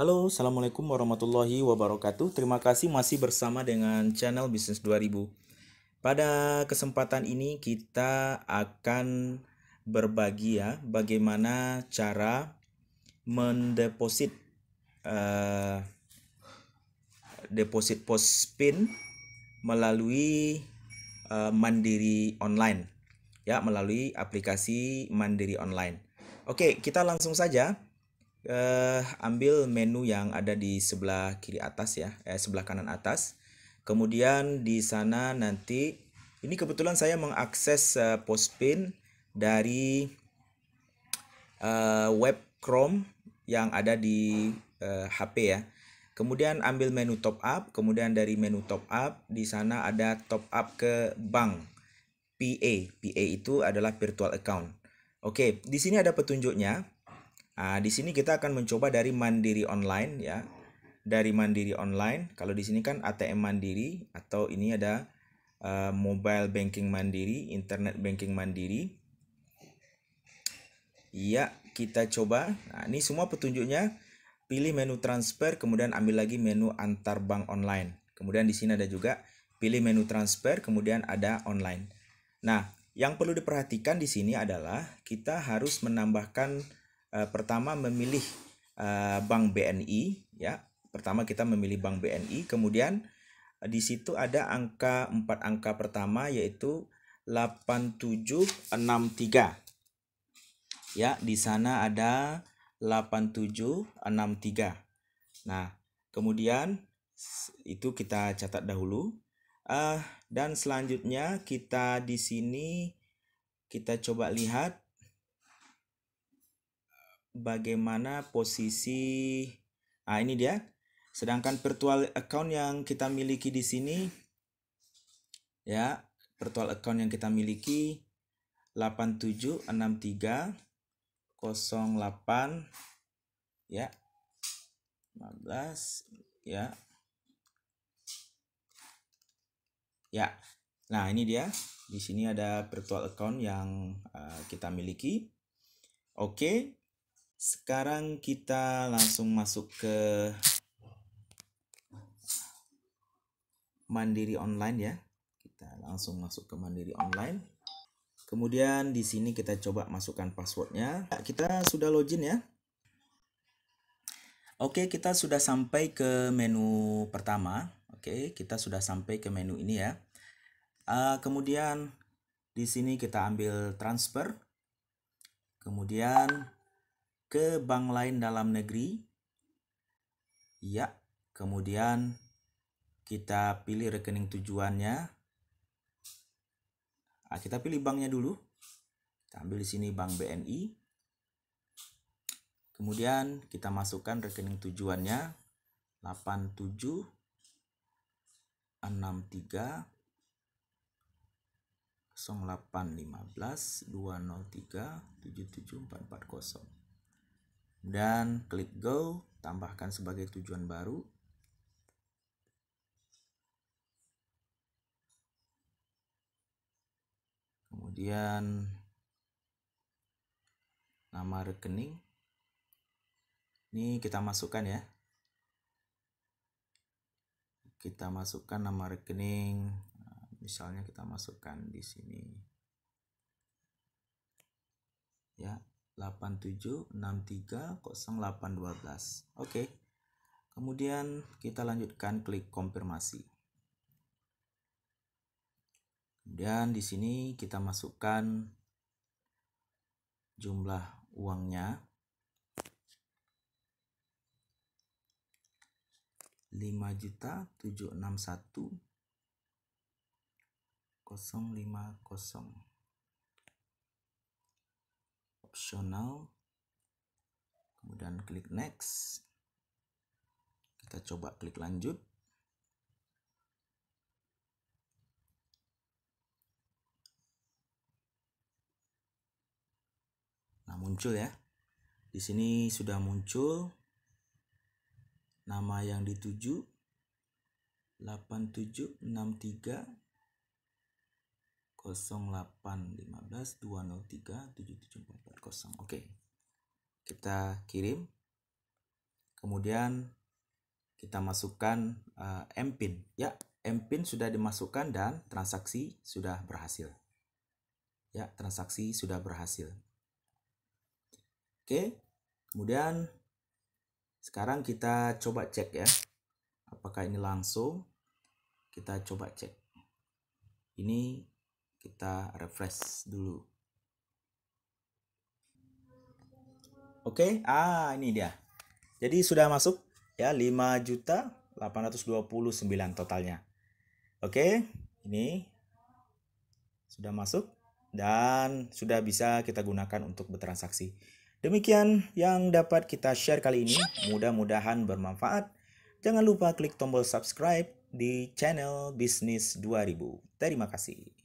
Halo, Assalamualaikum warahmatullahi wabarakatuh. Terima kasih masih bersama dengan channel Bisnis 2000. Pada kesempatan ini kita akan berbagi ya bagaimana cara mendeposit uh, deposit pos PIN melalui uh, Mandiri online ya melalui aplikasi Mandiri online. Oke, kita langsung saja eh, ambil menu yang ada di sebelah kiri atas ya, eh, sebelah kanan atas. Kemudian di sana nanti ini kebetulan saya mengakses eh, Postpin dari eh, web Chrome yang ada di eh, HP ya. Kemudian ambil menu top up, kemudian dari menu top up di sana ada top up ke bank PA. PA itu adalah virtual account. Oke, di sini ada petunjuknya. Nah, di sini kita akan mencoba dari Mandiri Online ya. Dari Mandiri Online, kalau di sini kan ATM Mandiri atau ini ada uh, mobile banking Mandiri, internet banking Mandiri. Iya, kita coba. Nah, ini semua petunjuknya pilih menu transfer, kemudian ambil lagi menu antar bank online. Kemudian di sini ada juga pilih menu transfer, kemudian ada online. Nah, yang perlu diperhatikan di sini adalah kita harus menambahkan Eh, pertama memilih eh, bank BNI ya. Pertama kita memilih bank BNI, kemudian eh, di situ ada angka empat angka pertama yaitu 8763. Ya, di sana ada 8763. Nah, kemudian itu kita catat dahulu. Uh, dan selanjutnya kita di sini kita coba lihat bagaimana posisi ah ini dia sedangkan virtual account yang kita miliki di sini ya virtual account yang kita miliki 876308 ya 15 ya ya nah ini dia di sini ada virtual account yang uh, kita miliki oke okay. Sekarang kita langsung masuk ke Mandiri online ya. Kita langsung masuk ke Mandiri online. Kemudian di sini kita coba masukkan passwordnya. Kita sudah login ya. Oke, kita sudah sampai ke menu pertama. Oke, kita sudah sampai ke menu ini ya. Uh, kemudian di sini kita ambil transfer. Kemudian ke bank lain dalam negeri. Ya, kemudian kita pilih rekening tujuannya. Nah, kita pilih banknya dulu. Kita ambil di sini bank BNI. Kemudian kita masukkan rekening tujuannya 87 63 08 15 203 77440 dan klik go tambahkan sebagai tujuan baru kemudian nama rekening ini kita masukkan ya kita masukkan nama rekening misalnya kita masukkan di sini ya 87630812. Oke. Okay. Kemudian kita lanjutkan klik konfirmasi. Kemudian di sini kita masukkan jumlah uangnya. 5 juta 761 050 kemudian klik next kita coba klik lanjut nah muncul ya di sini sudah muncul nama yang dituju 8763 08152037744. Oke. Kita kirim. Kemudian kita masukkan uh, eh, MPIN ya. MPIN sudah dimasukkan dan transaksi sudah berhasil. Ya, transaksi sudah berhasil. Oke. Kemudian sekarang kita coba cek ya. Apakah ini langsung? Kita coba cek. Ini kita refresh dulu Oke, okay. ah ini dia. Jadi sudah masuk ya 5 juta 829 totalnya. Oke, okay. ini sudah masuk dan sudah bisa kita gunakan untuk bertransaksi. Demikian yang dapat kita share kali ini. Mudah-mudahan bermanfaat. Jangan lupa klik tombol subscribe di channel Bisnis 2000. Terima kasih.